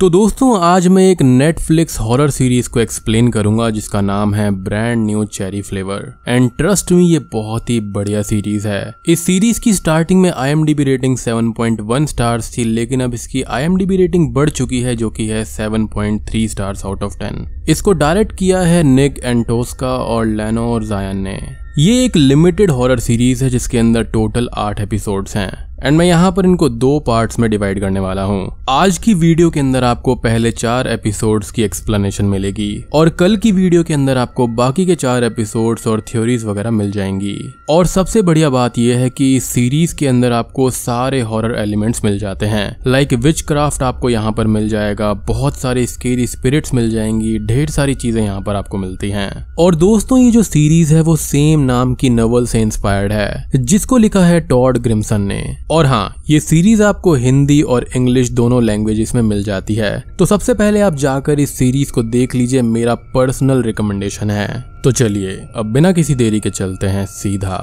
तो दोस्तों आज मैं एक नेटफ्लिक्स हॉरर सीरीज को एक्सप्लेन करूंगा जिसका नाम है brand new cherry flavour and trust me ये बहुत ही बढ़िया सीरीज है इस सीरीज की स्टार्टिंग में आईएमडीबी रेटिंग 7.1 स्टार्स थी लेकिन अब इसकी आईएमडीबी रेटिंग बढ़ चुकी है जो कि है 7.3 स्टार्स आउट ऑफ 10 इसको डायरेक्ट किया है निक एंटोस्का और लेनो और जायन ने ये एक लिमिटेड हॉरर सीरीज है जिसके अंदर टोटल आठ एपिसोड्स हैं एंड मैं यहाँ पर इनको दो पार्ट्स में डिवाइड करने वाला हूँ आज की वीडियो के अंदर आपको पहले चार एपिसोड्स की एक्सप्लेनेशन मिलेगी और कल की वीडियो के अंदर आपको बाकी के चार एपिसोड्स और थ्योरीज वगैरह मिल जाएंगी और सबसे बढ़िया बात यह है कि सीरीज के अंदर आपको सारे हॉरर एलिमेंट्स मिल जाते हैं लाइक विच क्राफ्ट आपको यहाँ पर मिल जाएगा बहुत सारे स्केरी स्पिरिट्स मिल जाएंगी ढेर सारी चीजें यहाँ पर आपको मिलती हैं और दोस्तों ये जो सीरीज है वो सेम नाम की नवल से इंस्पायर्ड है जिसको लिखा है टॉड ग्रिमसन ने और हाँ ये सीरीज आपको हिंदी और इंग्लिश दोनों लैंग्वेजेस में मिल जाती है तो सबसे पहले आप जाकर इस सीरीज को देख लीजिए मेरा पर्सनल रिकमेंडेशन है तो चलिए अब बिना किसी देरी के चलते हैं सीधा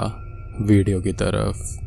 वीडियो की तरफ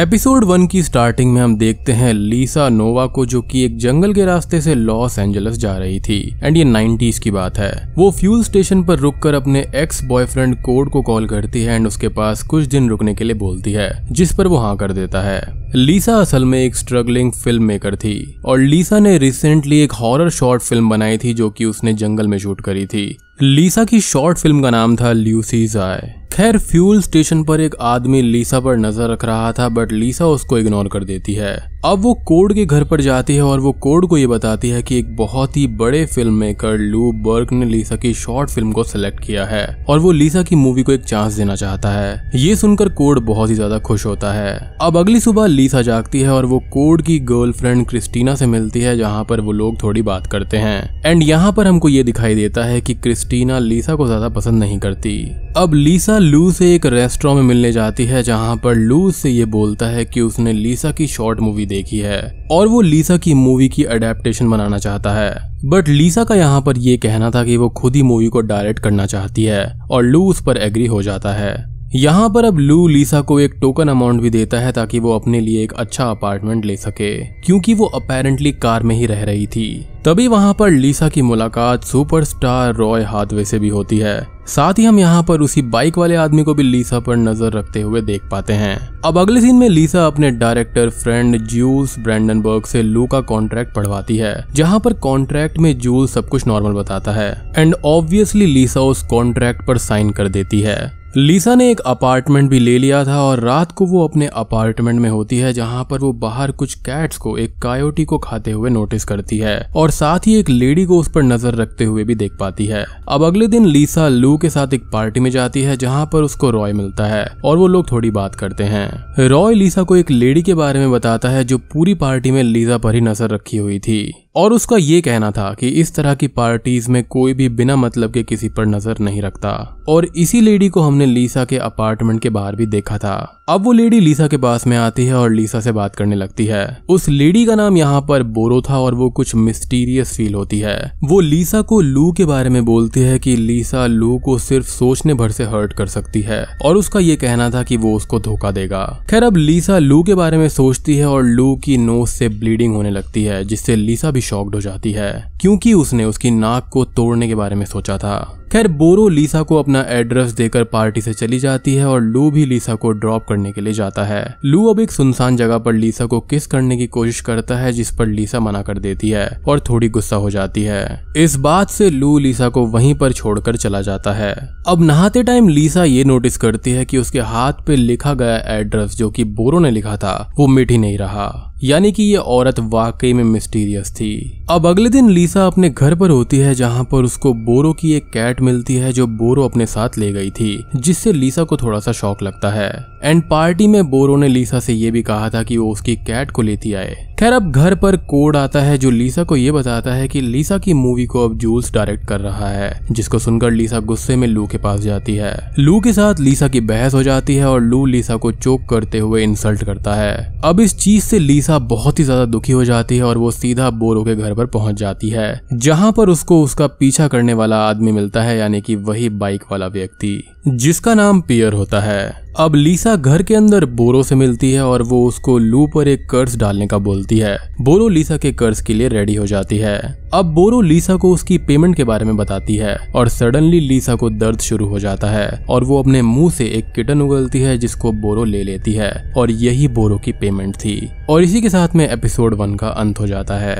एपिसोड वन की स्टार्टिंग में हम देखते हैं लीसा नोवा को जो कि एक जंगल के रास्ते से लॉस एंजलिस जा रही थी एंड ये 90s की बात है वो फ्यूल स्टेशन पर रुककर अपने एक्स बॉयफ्रेंड कोड को कॉल करती है एंड उसके पास कुछ दिन रुकने के लिए बोलती है जिस पर वो हाँ कर देता है लीसा असल में एक स्ट्रगलिंग फिल्म मेकर थी और लीसा ने रिसेंटली एक हॉरर शॉर्ट फिल्म बनाई थी जो कि उसने जंगल में शूट करी थी लीसा की शॉर्ट फिल्म का नाम था ल्यूसीज आय खैर फ्यूल स्टेशन पर एक आदमी लीसा पर नजर रख रहा था बट लीसा उसको इग्नोर कर देती है अब वो कोड के घर पर जाती है और वो कोड को ये बताती है कि एक बहुत ही बड़े फिल्म मेकर लू बर्ग ने लीसा की शॉर्ट फिल्म को सिलेक्ट किया है और वो लीसा की मूवी को एक चांस देना चाहता है ये सुनकर कोड बहुत ही ज्यादा खुश होता है अब अगली सुबह लीसा जागती है और वो कोड की गर्लफ्रेंड क्रिस्टीना से मिलती है जहाँ पर वो लोग थोड़ी बात करते हैं एंड यहाँ पर हमको ये दिखाई देता है की क्रिस्टीना लीसा को ज्यादा पसंद नहीं करती अब लीसा लू से एक रेस्टोरेंट में मिलने जाती है जहां पर लू से ये बोलता है कि उसने लीसा की शॉर्ट मूवी देखी है और वो लीसा की मूवी की अडेप्टेशन बनाना चाहता है बट लीसा का यहाँ पर यह कहना था कि वो खुद ही मूवी को डायरेक्ट करना चाहती है और लू उस पर एग्री हो जाता है यहाँ पर अब लू लीसा को एक टोकन अमाउंट भी देता है ताकि वो अपने लिए एक अच्छा अपार्टमेंट ले सके क्योंकि वो अपेरेंटली कार में ही रह रही थी तभी वहाँ पर लीसा की मुलाकात सुपरस्टार रॉय हाथवे से भी होती है साथ ही हम यहाँ पर उसी बाइक वाले आदमी को भी लीसा पर नजर रखते हुए देख पाते हैं अब अगले सीन में लीसा अपने डायरेक्टर फ्रेंड जूल्स ब्रैंडनबर्ग से लू का कॉन्ट्रैक्ट पढ़वाती है जहाँ पर कॉन्ट्रैक्ट में जूस सब कुछ नॉर्मल बताता है एंड ऑब्वियसली लीसा उस कॉन्ट्रैक्ट पर साइन कर देती है लीसा ने एक अपार्टमेंट भी ले लिया था और रात को वो अपने अपार्टमेंट में होती है जहां पर वो बाहर कुछ कैट्स को एक कायोटी को खाते हुए नोटिस करती है और साथ ही एक लेडी को उस पर नजर रखते हुए भी देख पाती है अब अगले दिन लीसा लू के साथ एक पार्टी में जाती है जहां पर उसको रॉय मिलता है और वो लोग थोड़ी बात करते हैं रॉय लीसा को एक लेडी के बारे में बताता है जो पूरी पार्टी में लीसा पर ही नजर रखी हुई थी और उसका ये कहना था कि इस तरह की पार्टीज में कोई भी बिना मतलब के किसी पर नजर नहीं रखता और इसी लेडी को हमने लीसा के अपार्टमेंट के बाहर भी देखा था अब वो लेडी लीसा के पास में आती है और लीसा से बात करने लगती है उस लेडी का नाम यहाँ पर बोरो था और वो कुछ मिस्टीरियस फील होती है वो लीसा को लू के बारे में बोलती है कि लीसा लू को सिर्फ सोचने भर से हर्ट कर सकती है और उसका ये कहना था कि वो उसको धोखा देगा खैर अब लीसा लू के बारे में सोचती है और लू की नोज से ब्लीडिंग होने लगती है जिससे लीसा भी शॉक्ड हो जाती है क्योंकि उसने उसकी नाक को तोड़ने के बारे में सोचा था खैर बोरो लीसा को अपना एड्रेस देकर पार्टी से चली जाती है और लू भी लीसा को ड्रॉप करने के लिए जाता है लू अब एक सुनसान जगह पर लीसा को किस करने की कोशिश करता है जिस पर लीसा मना कर देती है और थोड़ी गुस्सा हो जाती है इस बात से लू लीसा को वहीं पर छोड़कर चला जाता है अब नहाते टाइम लीसा ये नोटिस करती है कि उसके हाथ पे लिखा गया एड्रेस जो कि बोरो ने लिखा था वो मिट ही नहीं रहा यानी कि ये औरत वाकई में मिस्टीरियस थी अब अगले दिन लीसा अपने घर पर होती है जहां पर उसको बोरो की एक कैट मिलती है जो बोरो अपने साथ ले गई थी जिससे लीसा को थोड़ा सा शौक लगता है एंड पार्टी में बोरो ने लीसा से ये भी कहा था कि वो उसकी कैट को लेती आए खैर अब घर पर कोड आता है जो लीसा को ये बताता है कि लीसा की मूवी को अब जूल्स डायरेक्ट कर रहा है जिसको सुनकर लीसा गुस्से में लू के पास जाती है लू के साथ लीसा की बहस हो जाती है और लू लीसा को चोक करते हुए इंसल्ट करता है अब इस चीज से लीसा बहुत ही ज्यादा दुखी हो जाती है और वो सीधा बोरो के घर पर पहुंच जाती है जहां पर उसको उसका पीछा करने वाला आदमी मिलता है यानी कि वही बाइक वाला व्यक्ति जिसका नाम पियर होता है अब लीसा घर के अंदर बोरो से मिलती है और वो उसको लू पर एक कर्ज डालने का बोलती है बोरो लीसा के कर्ज के लिए रेडी हो जाती है अब बोरो लीसा को उसकी पेमेंट के बारे में बताती है और सडनली लीसा को दर्द शुरू हो जाता है और वो अपने मुंह से एक किटन उगलती है जिसको बोरो ले लेती है और यही बोरो की पेमेंट थी और इसी के साथ में एपिसोड वन का अंत हो जाता है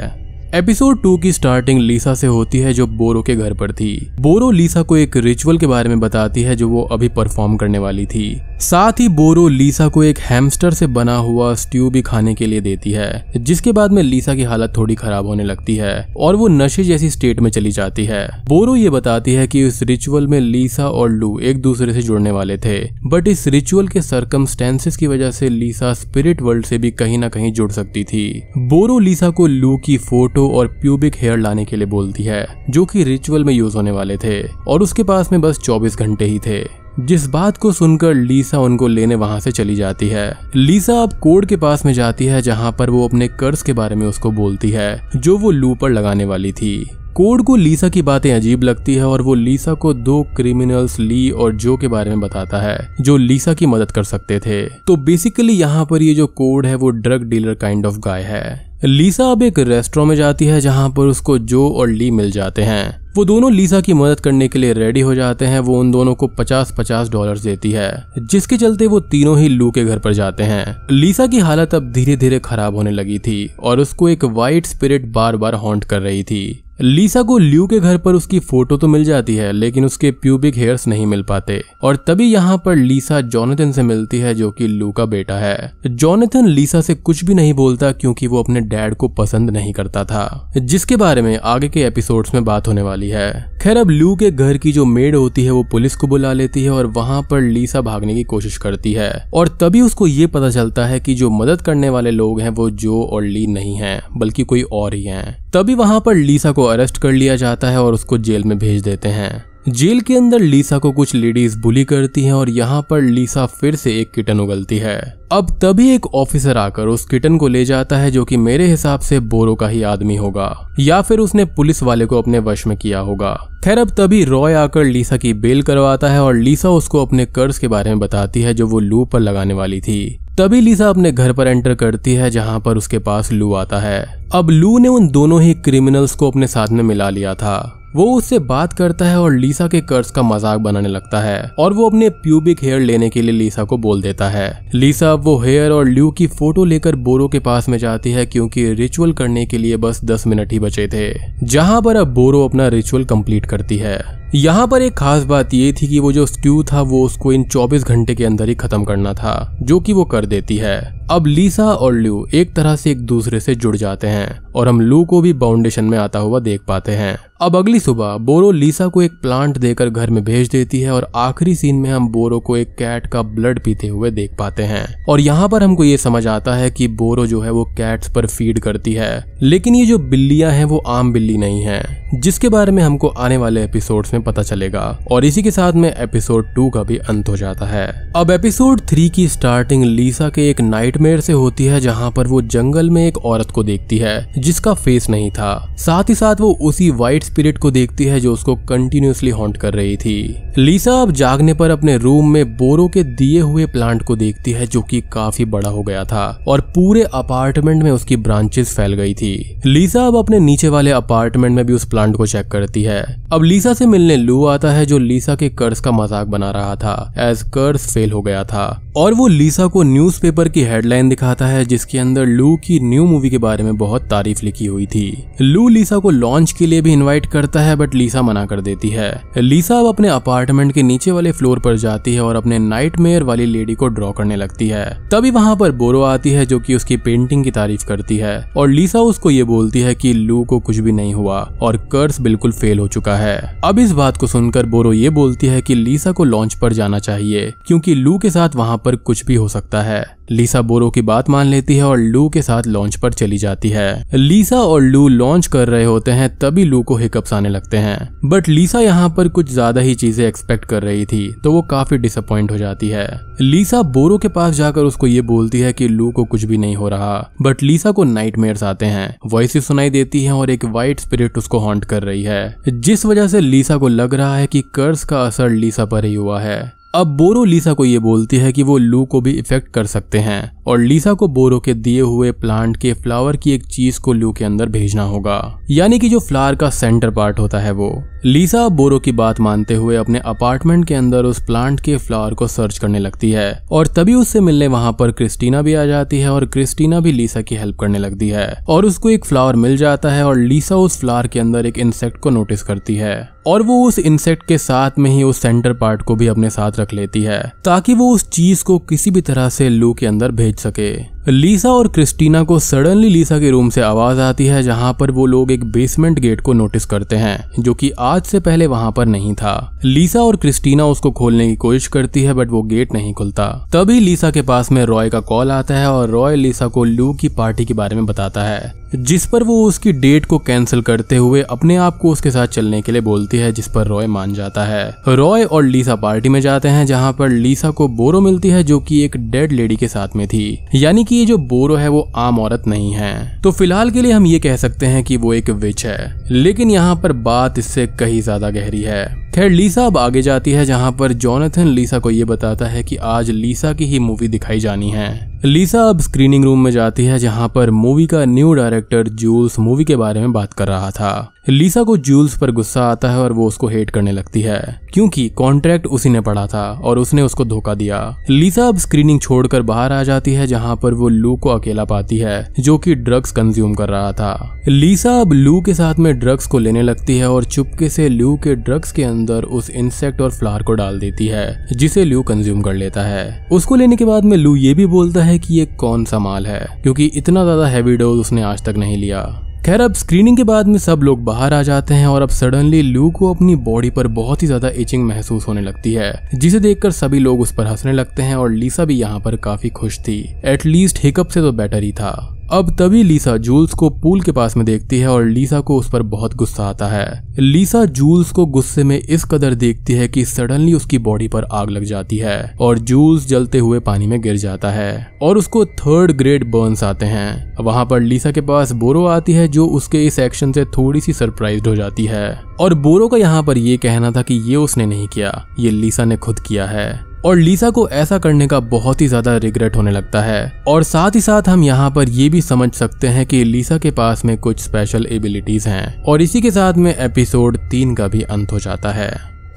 एपिसोड टू की स्टार्टिंग लीसा से होती है जो बोरो के घर पर थी बोरो लीसा को एक रिचुअल के बारे में बताती है जो वो अभी परफॉर्म करने वाली थी साथ ही बोरो लीसा को एक हैमस्टर से बना हुआ स्ट्यू भी खाने के लिए देती है जिसके बाद में लीसा की हालत थोड़ी खराब होने लगती है और वो नशे जैसी स्टेट में चली जाती है बोरो ये बताती है की इस रिचुअल में लीसा और लू एक दूसरे से जुड़ने वाले थे बट इस रिचुअल के सर्कमस्टेंसेस की वजह से लीसा स्पिरिट वर्ल्ड से भी कहीं ना कहीं जुड़ सकती थी बोरो लीसा को लू की फोटो टैटू और प्यूबिक हेयर लाने के लिए बोलती है जो कि रिचुअल में यूज होने वाले थे और उसके पास में बस 24 घंटे ही थे जिस बात को सुनकर लीसा उनको लेने वहां से चली जाती है लीसा अब कोड के पास में जाती है जहां पर वो अपने कर्ज के बारे में उसको बोलती है जो वो लू पर लगाने वाली थी कोड को लीसा की बातें अजीब लगती है और वो लीसा को दो क्रिमिनल्स ली और जो के बारे में बताता है जो लीसा की मदद कर सकते थे तो बेसिकली यहाँ पर ये जो कोड है वो drug dealer kind of guy है लीसा अब एक रेस्टोर में जाती है जहाँ पर उसको जो और ली मिल जाते हैं वो दोनों लीसा की मदद करने के लिए रेडी हो जाते हैं वो उन दोनों को पचास पचास डॉलर देती है जिसके चलते वो तीनों ही लू के घर पर जाते हैं लीसा की हालत अब धीरे धीरे खराब होने लगी थी और उसको एक वाइट स्पिरिट बार बार हॉन्ट कर रही थी लीसा को ल्यू के घर पर उसकी फोटो तो मिल जाती है लेकिन उसके प्यूबिक हेयर्स नहीं मिल पाते और तभी यहाँ पर लीसा जॉनथन से मिलती है जो कि लू का बेटा है जॉनथन लीसा से कुछ भी नहीं बोलता क्योंकि वो अपने डैड को पसंद नहीं करता था जिसके बारे में आगे के एपिसोड्स में बात होने वाली है खैर अब लू के घर की जो मेड होती है वो पुलिस को बुला लेती है और वहां पर लीसा भागने की कोशिश करती है और तभी उसको ये पता चलता है कि जो मदद करने वाले लोग हैं वो जो और ली नहीं है बल्कि कोई और ही है तभी वहां पर लीसा को अरेस्ट कर लिया जाता है और उसको जेल में भेज देते हैं जेल के अंदर लीसा को कुछ लेडीज बुली करती हैं और यहाँ पर लीसा फिर से एक किटन उगलती है अब तभी एक ऑफिसर आकर उस किटन को ले जाता है जो कि मेरे हिसाब से बोरो का ही आदमी होगा या फिर उसने पुलिस वाले को अपने वश में किया होगा खैर अब तभी रॉय आकर लीसा की बेल करवाता है और लीसा उसको अपने कर्ज के बारे में बताती है जो वो लू पर लगाने वाली थी तभी लीसा अपने घर पर एंटर करती है जहां पर उसके पास लू आता है अब लू ने उन दोनों ही क्रिमिनल्स को अपने साथ में मिला लिया था वो उससे बात करता है और लीसा के कर्ज का मजाक बनाने लगता है और वो अपने प्यूबिक हेयर लेने के लिए लीसा को बोल देता है लीसा अब वो हेयर और ल्यू की फोटो लेकर बोरो के पास में जाती है क्योंकि रिचुअल करने के लिए बस दस मिनट ही बचे थे जहां पर अब बोरो अपना रिचुअल कंप्लीट करती है यहाँ पर एक खास बात ये थी कि वो जो स्ट्यू था वो उसको इन 24 घंटे के अंदर ही खत्म करना था जो कि वो कर देती है अब लीसा और ल्यू एक तरह से एक दूसरे से जुड़ जाते हैं और हम लू को भी बाउंडेशन में आता हुआ देख पाते हैं अब अगली सुबह बोरो लीसा को एक प्लांट देकर घर में भेज देती है और आखिरी सीन में हम बोरो को एक कैट का ब्लड पीते हुए देख पाते हैं और यहाँ पर हमको ये समझ आता है कि बोरो जो है वो कैट्स पर फीड करती है लेकिन ये जो बिल्लियां हैं वो आम बिल्ली नहीं है जिसके बारे में हमको आने वाले एपिसोड में में पता चलेगा और इसी के साथ में एपिसोड टू का भी अंत हो जाता है अब एपिसोड थ्री की स्टार्टिंग लीसा के एक नाइटमेयर से होती है जहाँ पर वो जंगल में एक औरत को देखती है जिसका फेस नहीं था साथ ही साथ वो उसी व्हाइट स्पिरिट को देखती है जो उसको कंटिन्यूसली हॉन्ट कर रही थी लीसा अब जागने पर अपने रूम में बोरो के दिए हुए प्लांट को देखती है जो कि काफी बड़ा हो गया था और पूरे अपार्टमेंट में उसकी ब्रांचेस फैल गई थी लीसा अब अपने नीचे वाले अपार्टमेंट में भी उस प्लांट को चेक करती है अब लीसा से मिलने ने लू आता है जो लीसा के कर्ज का मजाक बना रहा था एज कर्ज फेल हो गया था और वो लीसा को न्यूज़पेपर की हेडलाइन दिखाता है जिसके अंदर लू की न्यू मूवी के बारे में बहुत तारीफ लिखी हुई थी लू लीसा को लॉन्च के लिए भी इनवाइट करता है बट लीसा मना कर देती है लीसा अब अपने अपार्टमेंट के नीचे वाले फ्लोर पर जाती है और अपने नाइट वाली लेडी को ड्रॉ करने लगती है तभी वहाँ पर बोरो आती है जो की उसकी पेंटिंग की तारीफ करती है और लीसा उसको ये बोलती है की लू को कुछ भी नहीं हुआ और कर्स बिल्कुल फेल हो चुका है अब इस बात को सुनकर बोरो ये बोलती है कि लीसा को लॉन्च पर जाना चाहिए क्योंकि लू के साथ वहां पर कुछ भी हो सकता है लीसा बोरो की बात मान लेती है और लू के साथ लॉन्च पर चली जाती है लीसा और लू लॉन्च कर रहे होते हैं तभी लू को हिकअप्स आने लगते हैं बट लीसा यहाँ पर कुछ ज्यादा ही चीजें एक्सपेक्ट कर रही थी तो वो काफी डिसअपॉइंट हो जाती है लीसा बोरो के पास जाकर उसको ये बोलती है कि लू को कुछ भी नहीं हो रहा बट लीसा को नाइट आते हैं वॉइस सुनाई देती है और एक वाइट स्पिरिट उसको हॉन्ट कर रही है जिस वजह से लीसा को लग रहा है कि कर्ज का असर लीसा पर ही हुआ है अब बोरो लीसा को ये बोलती है कि वो लू को भी इफेक्ट कर सकते हैं और लीसा को बोरो के दिए हुए प्लांट के फ्लावर की एक चीज को लू के अंदर भेजना होगा यानी कि जो फ्लावर का सेंटर पार्ट होता है वो लीसा बोरो की बात मानते हुए अपने अपार्टमेंट के अंदर उस प्लांट के फ्लावर को सर्च करने लगती है और तभी उससे मिलने वहां पर क्रिस्टीना भी आ जाती है और क्रिस्टीना भी लीसा की हेल्प करने लगती है और उसको एक फ्लावर मिल जाता है और लीसा उस फ्लावर के अंदर एक इंसेक्ट को नोटिस करती है और वो उस इंसेक्ट के साथ में ही उस सेंटर पार्ट को भी अपने साथ रख लेती है ताकि वो उस चीज को किसी भी तरह से लू के अंदर भेज ખરીદ શકે लीसा और क्रिस्टीना को सडनली लीसा के रूम से आवाज आती है जहां पर वो लोग एक बेसमेंट गेट को नोटिस करते हैं जो कि आज से पहले वहां पर नहीं था लीसा और क्रिस्टीना उसको खोलने की कोशिश करती है बट वो गेट नहीं खुलता तभी लीसा के पास में रॉय का कॉल आता है और रॉय लीसा को लू की पार्टी के बारे में बताता है जिस पर वो उसकी डेट को कैंसिल करते हुए अपने आप को उसके साथ चलने के लिए बोलती है जिस पर रॉय मान जाता है रॉय और लीसा पार्टी में जाते हैं जहां पर लीसा को बोरो मिलती है जो कि एक डेड लेडी के साथ में थी यानी कि ये जो बोरो है वो आम औरत नहीं है तो फिलहाल के लिए हम ये कह सकते हैं कि वो एक विच है लेकिन यहाँ पर बात इससे कहीं ज्यादा गहरी है खैर लीसा अब आगे जाती है जहां पर जॉनथन लीसा को यह बताता है कि आज लीसा की ही मूवी दिखाई जानी है लीसा अब स्क्रीनिंग रूम में जाती है जहां पर मूवी का न्यू डायरेक्टर जूल्स मूवी के बारे में बात कर रहा था लीसा को जूल्स पर गुस्सा आता है और वो उसको हेट करने लगती है क्योंकि कॉन्ट्रैक्ट उसी ने पढ़ा था और उसने उसको धोखा दिया लीसा अब स्क्रीनिंग छोड़कर बाहर आ जाती है जहां पर वो लू को अकेला पाती है जो कि ड्रग्स कंज्यूम कर रहा था लीसा अब लू के साथ में ड्रग्स को लेने लगती है और चुपके से लू के ड्रग्स के अंदर अंदर उस इंसेक्ट और फ्लावर को डाल देती है जिसे लू कंज्यूम कर लेता है उसको लेने के बाद में लू ये भी बोलता है कि ये कौन सा माल है क्योंकि इतना ज्यादा हैवी डोज उसने आज तक नहीं लिया खैर अब स्क्रीनिंग के बाद में सब लोग बाहर आ जाते हैं और अब सडनली लू को अपनी बॉडी पर बहुत ही ज्यादा इचिंग महसूस होने लगती है जिसे देखकर सभी लोग उस पर हंसने लगते हैं और लीसा भी यहाँ पर काफी खुश थी एटलीस्ट हिकअप से तो बेटर ही था अब तभी लीसा जूल्स को पूल के पास में देखती है और लीसा को उस पर बहुत गुस्सा आता है लीसा जूल्स को गुस्से में इस कदर देखती है कि सडनली उसकी बॉडी पर आग लग जाती है और जूल्स जलते हुए पानी में गिर जाता है और उसको थर्ड ग्रेड बर्न्स आते हैं वहां पर लीसा के पास बोरो आती है जो उसके इस एक्शन से थोड़ी सी सरप्राइज हो जाती है और बोरो का यहाँ पर ये कहना था कि ये उसने नहीं किया ये लीसा ने खुद किया है और लीसा को ऐसा करने का बहुत ही ज्यादा रिग्रेट होने लगता है और साथ ही साथ हम यहाँ पर ये भी समझ सकते हैं कि लीसा के पास में कुछ स्पेशल एबिलिटीज हैं और इसी के साथ में एपिसोड तीन का भी अंत हो जाता है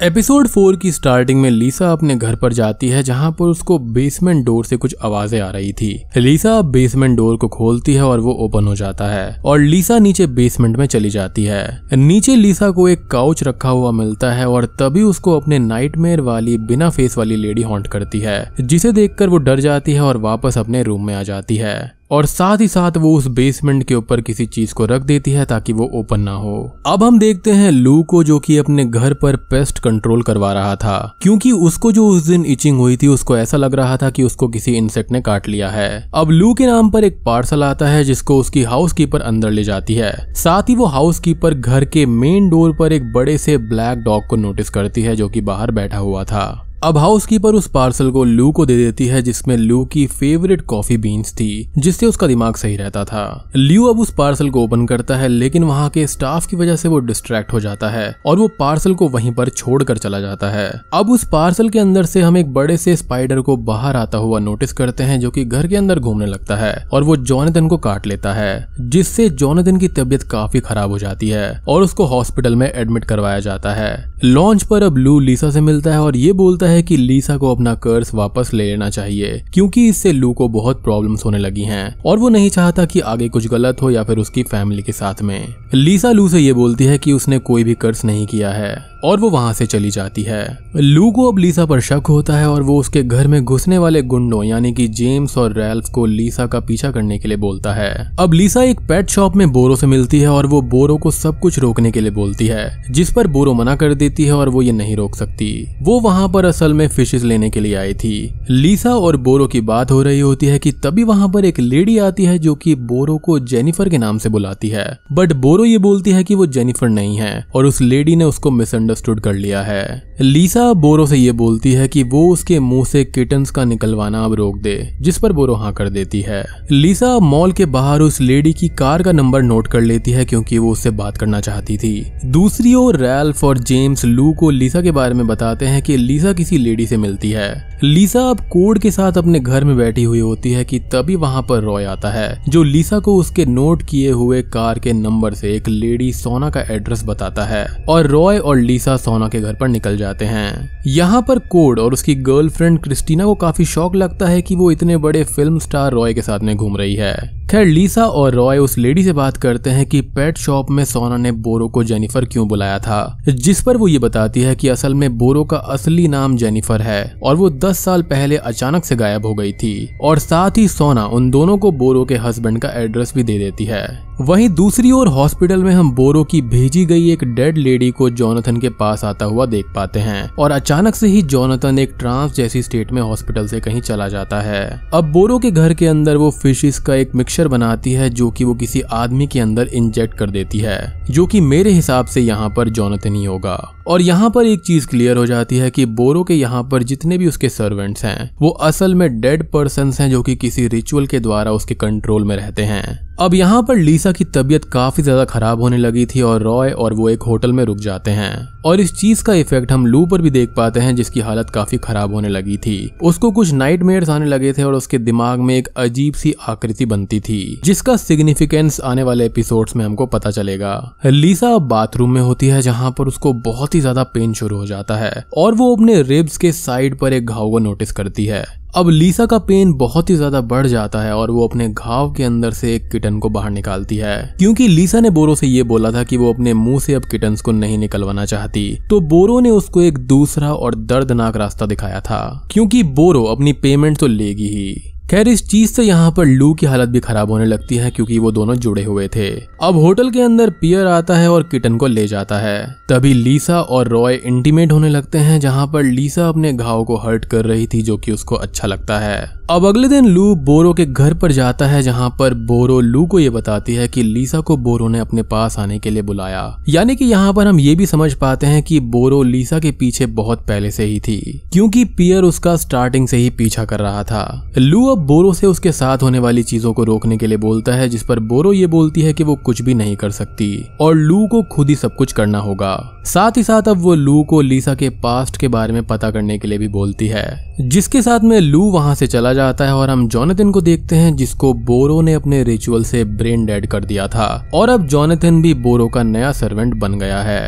एपिसोड फोर की स्टार्टिंग में लीसा अपने घर पर जाती है जहां पर उसको बेसमेंट डोर से कुछ आवाजें आ रही थी लीसा बेसमेंट डोर को खोलती है और वो ओपन हो जाता है और लीसा नीचे बेसमेंट में चली जाती है नीचे लीसा को एक काउच रखा हुआ मिलता है और तभी उसको अपने नाइटमेयर वाली बिना फेस वाली लेडी हॉन्ट करती है जिसे देखकर वो डर जाती है और वापस अपने रूम में आ जाती है और साथ ही साथ वो उस बेसमेंट के ऊपर किसी चीज को रख देती है ताकि वो ओपन ना हो अब हम देखते हैं लू को जो कि अपने घर पर पेस्ट कंट्रोल करवा रहा था क्योंकि उसको जो उस दिन इचिंग हुई थी उसको ऐसा लग रहा था कि उसको किसी इंसेक्ट ने काट लिया है अब लू के नाम पर एक पार्सल आता है जिसको उसकी हाउस कीपर अंदर ले जाती है साथ ही वो हाउस कीपर घर के मेन डोर पर एक बड़े से ब्लैक डॉग को नोटिस करती है जो की बाहर बैठा हुआ था अब हाउस कीपर उस पार्सल को लू को दे देती है जिसमें लू की फेवरेट कॉफी बीन्स थी जिससे उसका दिमाग सही रहता था लू अब उस पार्सल को ओपन करता है लेकिन वहाँ के स्टाफ की वजह से वो डिस्ट्रैक्ट हो जाता है और वो पार्सल को वहीं पर छोड़कर चला जाता है अब उस पार्सल के अंदर से हम एक बड़े से स्पाइडर को बाहर आता हुआ नोटिस करते हैं जो की घर के अंदर घूमने लगता है और वो जॉनदन को काट लेता है जिससे जोनदन की तबीयत काफी खराब हो जाती है और उसको हॉस्पिटल में एडमिट करवाया जाता है लॉन्च पर अब लू लीसा से मिलता है और ये बोलता है कि लीसा को अपना कर्स वापस ले लेना चाहिए क्योंकि इससे लू को बहुत प्रॉब्लम्स होने लगी हैं और वो नहीं चाहता कि आगे कुछ गलत हो या फिर उसकी फैमिली के साथ में लीसा लू से ये बोलती है कि उसने कोई भी कर्स नहीं किया है और वो वहां से चली जाती है लू को अब लीसा पर शक होता है और वो उसके घर में घुसने वाले गुंडों यानी कि जेम्स और रैल्फ को लीसा का पीछा करने के लिए बोलता है अब लीसा एक पेट शॉप में बोरो से मिलती है और वो बोरो को सब कुछ रोकने के लिए बोलती है जिस पर बोरो मना कर देती है और वो ये नहीं रोक सकती वो वहां पर असल में फिशेज लेने के लिए आई थी लीसा और बोरो की बात हो रही होती है कि तभी वहां पर एक लेडी आती है जो कि बोरो को जेनिफर के नाम से बुलाती है बट बोरो ये बोलती है कि वो जेनिफर नहीं है और उस लेडी ने उसको मिसअंडर अंडरस्टूड कर लिया है लीसा बोरो से ये बोलती है कि वो उसके मुंह से किटन्स का निकलवाना अब रोक दे जिस पर बोरो हाँ कर देती है लीसा मॉल के बाहर उस लेडी की कार का नंबर नोट कर लेती है क्योंकि वो उससे बात करना चाहती थी दूसरी ओर रैल्फ और जेम्स लू को लीसा के बारे में बताते हैं कि लीसा किसी लेडी से मिलती है लीसा अब कोड के साथ अपने घर में बैठी हुई होती है कि तभी वहां पर रॉय आता है जो लीसा को उसके नोट किए हुए कार के नंबर से एक लेडी सोना का एड्रेस बताता है और रॉय और लीसा लीसा सोना के घर पर निकल जाते हैं यहाँ पर कोड और उसकी गर्लफ्रेंड क्रिस्टीना को काफी शौक लगता है कि वो इतने बड़े फिल्म स्टार रॉय के साथ में घूम रही है खैर लीसा और रॉय उस लेडी से बात करते हैं कि पेट शॉप में सोना ने बोरो को जेनिफर क्यों बुलाया था जिस पर वो ये बताती है कि असल में बोरो का असली नाम जेनिफर है और वो 10 साल पहले अचानक से गायब हो गई थी और साथ ही सोना उन दोनों को बोरो के हस्बैंड का एड्रेस भी दे देती है वहीं दूसरी ओर हॉस्पिटल में हम बोरो की भेजी गई एक डेड लेडी को जोनाथन के पास आता हुआ देख पाते हैं और अचानक से ही जोनाथन एक ट्रांस जैसी स्टेट में हॉस्पिटल से कहीं चला जाता है अब बोरो के घर के अंदर वो फिशिस का एक मिक्सर मिक्सचर बनाती है जो कि वो किसी आदमी के अंदर इंजेक्ट कर देती है जो कि मेरे हिसाब से यहाँ पर जॉनथन ही होगा और यहाँ पर एक चीज क्लियर हो जाती है कि बोरो के यहाँ पर जितने भी उसके सर्वेंट्स हैं वो असल में डेड पर्सन हैं जो कि किसी रिचुअल के द्वारा उसके कंट्रोल में रहते हैं अब यहाँ पर लीसा की तबीयत काफी ज्यादा खराब होने लगी थी और रॉय और वो एक होटल में रुक जाते हैं और इस चीज का इफेक्ट हम लू पर भी देख पाते हैं जिसकी हालत काफी खराब होने लगी थी उसको कुछ नाइट आने लगे थे और उसके दिमाग में एक अजीब सी आकृति बनती थी जिसका सिग्निफिकेंस आने वाले एपिसोड में हमको पता चलेगा लीसा अब बाथरूम में होती है जहाँ पर उसको बहुत ही ज्यादा पेन शुरू हो जाता है और वो अपने रिब्स के साइड पर एक घाव को नोटिस करती है अब लीसा का पेन बहुत ही ज्यादा बढ़ जाता है और वो अपने घाव के अंदर से एक किटन को बाहर निकालती है क्योंकि लीसा ने बोरो से ये बोला था कि वो अपने मुंह से अब किटन्स को नहीं निकलवाना चाहती तो बोरो ने उसको एक दूसरा और दर्दनाक रास्ता दिखाया था क्योंकि बोरो अपनी पेमेंट तो लेगी ही खैर इस चीज से यहाँ पर लू की हालत भी खराब होने लगती है क्योंकि वो दोनों जुड़े हुए थे अब होटल के अंदर पियर आता है और किटन को ले जाता है तभी लीसा और रॉय इंटीमेट होने लगते हैं जहाँ पर लीसा अपने घाव को हर्ट कर रही थी जो कि उसको अच्छा लगता है अब अगले दिन लू बोरो के घर पर जाता है जहां पर बोरो लू को यह बताती है कि लीसा को बोरो ने अपने पास आने के लिए बुलाया यानी कि यहाँ पर हम ये भी समझ पाते हैं कि बोरो लीसा के पीछे बहुत पहले से ही थी क्योंकि पियर उसका स्टार्टिंग से ही पीछा कर रहा था लू अब बोरो से उसके साथ होने वाली चीजों को रोकने के लिए बोलता है जिस पर बोरो ये बोलती है की वो कुछ भी नहीं कर सकती और लू को खुद ही सब कुछ करना होगा साथ ही साथ अब वो लू को लीसा के पास्ट के बारे में पता करने के लिए भी बोलती है जिसके साथ में लू वहां से चला जाता है और हम जॉनथन को देखते हैं जिसको बोरो ने अपने रिचुअल से ब्रेन डेड कर दिया था और अब जॉनेथन भी बोरो का नया सर्वेंट बन गया है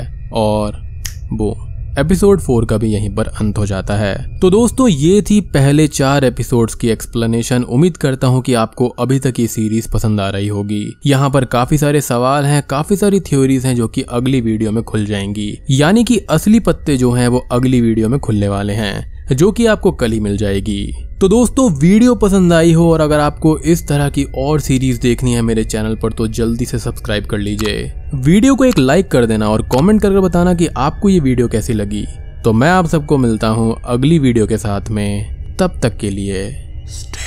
और बो एपिसोड फोर का भी यहीं पर अंत हो जाता है तो दोस्तों ये थी पहले चार एपिसोड्स की एक्सप्लेनेशन उम्मीद करता हूँ कि आपको अभी तक ये सीरीज पसंद आ रही होगी यहाँ पर काफी सारे सवाल हैं काफी सारी थ्योरीज हैं जो कि अगली वीडियो में खुल जाएंगी यानी कि असली पत्ते जो हैं वो अगली वीडियो में खुलने वाले हैं जो कि आपको कल ही मिल जाएगी तो दोस्तों वीडियो पसंद आई हो और अगर आपको इस तरह की और सीरीज देखनी है मेरे चैनल पर तो जल्दी से सब्सक्राइब कर लीजिए वीडियो को एक लाइक कर देना और कमेंट करके बताना कि आपको ये वीडियो कैसी लगी तो मैं आप सबको मिलता हूँ अगली वीडियो के साथ में तब तक के लिए